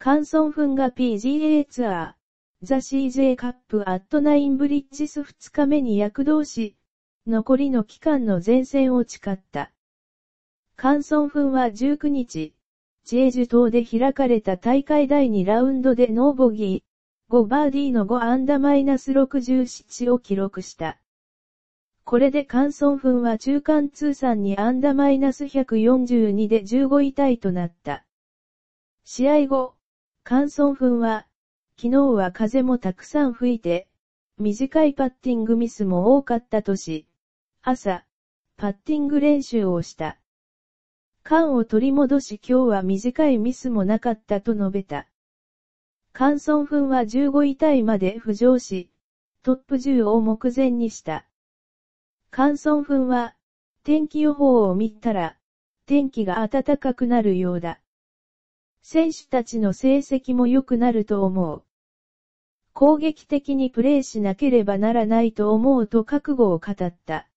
カンソンフンが PGA ツアー、ザ CJ カップアットナインブリッジス2日目に躍動し、残りの期間の前線を誓った。カンソンフンは19日、チェージュ島で開かれた大会第2ラウンドでノーボギー、5バーディーの5アンダマイナス67を記録した。これでカンソンフンは中間通算にアンダマイナス142で15位タイとなった。試合後、乾ソンは、昨日は風もたくさん吹いて、短いパッティングミスも多かったとし、朝、パッティング練習をした。缶を取り戻し今日は短いミスもなかったと述べた。カンソンは15位タイまで浮上し、トップ10を目前にした。カンソンは、天気予報を見たら、天気が暖かくなるようだ。選手たちの成績も良くなると思う。攻撃的にプレーしなければならないと思うと覚悟を語った。